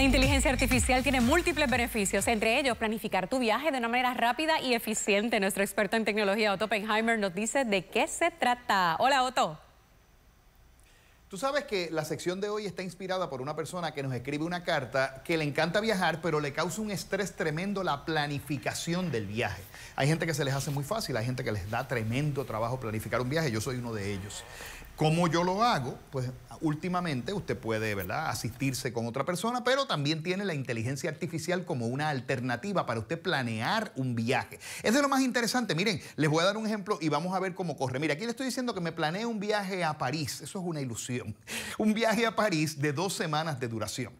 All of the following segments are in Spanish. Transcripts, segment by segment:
La inteligencia artificial tiene múltiples beneficios, entre ellos planificar tu viaje de una manera rápida y eficiente. Nuestro experto en tecnología, Otto Oppenheimer, nos dice de qué se trata. Hola, Otto. Tú sabes que la sección de hoy está inspirada por una persona que nos escribe una carta que le encanta viajar, pero le causa un estrés tremendo la planificación del viaje. Hay gente que se les hace muy fácil, hay gente que les da tremendo trabajo planificar un viaje, yo soy uno de ellos. ¿Cómo yo lo hago? Pues últimamente usted puede ¿verdad? asistirse con otra persona, pero también tiene la inteligencia artificial como una alternativa para usted planear un viaje. Es de lo más interesante. Miren, les voy a dar un ejemplo y vamos a ver cómo corre. Mira, aquí le estoy diciendo que me planeé un viaje a París. Eso es una ilusión. Un viaje a París de dos semanas de duración.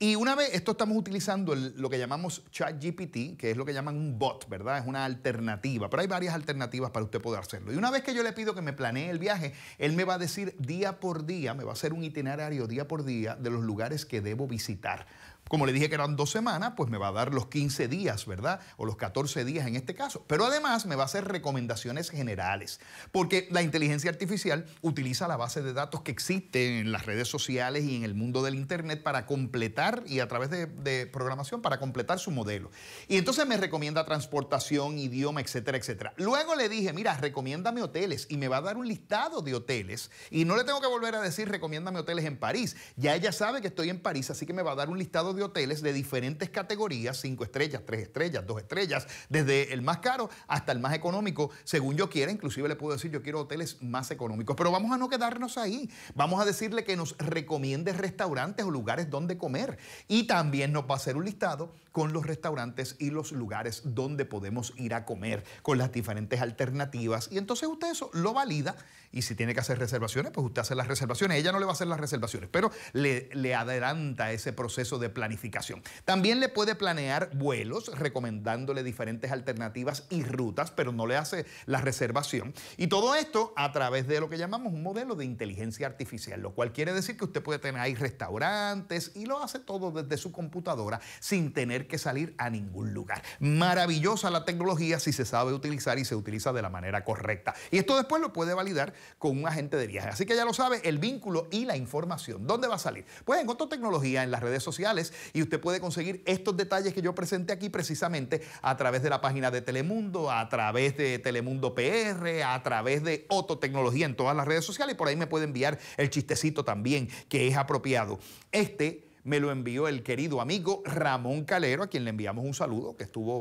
Y una vez, esto estamos utilizando lo que llamamos ChatGPT, que es lo que llaman un bot, ¿verdad? Es una alternativa, pero hay varias alternativas para usted poder hacerlo. Y una vez que yo le pido que me planee el viaje, él me va a decir día por día, me va a hacer un itinerario día por día de los lugares que debo visitar como le dije que eran dos semanas, pues me va a dar los 15 días, ¿verdad? O los 14 días en este caso. Pero además me va a hacer recomendaciones generales, porque la inteligencia artificial utiliza la base de datos que existe en las redes sociales y en el mundo del Internet para completar, y a través de, programación, para completar su modelo. Y entonces me recomienda transportación, idioma, etcétera, etcétera. Luego le dije, mira, recomiéndame hoteles y me va a dar un listado de hoteles. Y no le tengo que volver a decir, recomiéndame hoteles en París. Ya ella sabe que estoy en París, así que me va a dar un listado de hoteles de diferentes categorías, cinco estrellas, tres estrellas, dos estrellas, desde el más caro hasta el más económico, según yo quiera. Inclusive le puedo decir, yo quiero hoteles más económicos. Pero vamos a no quedarnos ahí. Vamos a decirle que nos recomiende restaurantes o lugares donde comer. Y también nos va a hacer un listado con los restaurantes y los lugares donde podemos ir a comer, con las diferentes alternativas. Y entonces usted eso lo valida y si tiene que hacer reservaciones, pues usted hace las reservaciones. Ella no le va a hacer las reservaciones, pero le, le adelanta ese proceso de planificación planificación. También le puede planear vuelos, recomendándole diferentes alternativas y rutas, pero no le hace la reservación. Y todo esto a través de lo que llamamos un modelo de inteligencia artificial, lo cual quiere decir que usted puede tener ahí restaurantes y lo hace todo desde su computadora sin tener que salir a ningún lugar. Maravillosa la tecnología si se sabe utilizar y se utiliza de la manera correcta. Y esto después lo puede validar con un agente de viaje. Así que ya lo sabe, el vínculo y la información. ¿Dónde va a salir? Pues en Tecnología, en las redes sociales y usted puede conseguir estos detalles que yo presenté aquí precisamente a través de la página de Telemundo, a través de Telemundo PR, a través de Ototecnología en todas las redes sociales y por ahí me puede enviar el chistecito también que es apropiado. Este me lo envió el querido amigo Ramón Calero, a quien le enviamos un saludo, que estuvo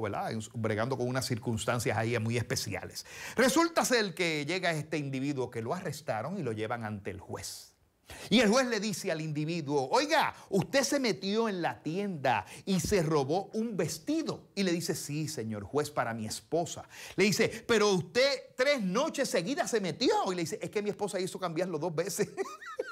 bregando con unas circunstancias ahí muy especiales. Resulta ser que llega este individuo que lo arrestaron y lo llevan ante el juez. Y el juez le dice al individuo, oiga, usted se metió en la tienda y se robó un vestido. Y le dice, sí, señor juez, para mi esposa. Le dice, pero usted tres noches seguidas se metió. Y le dice, es que mi esposa hizo cambiarlo dos veces.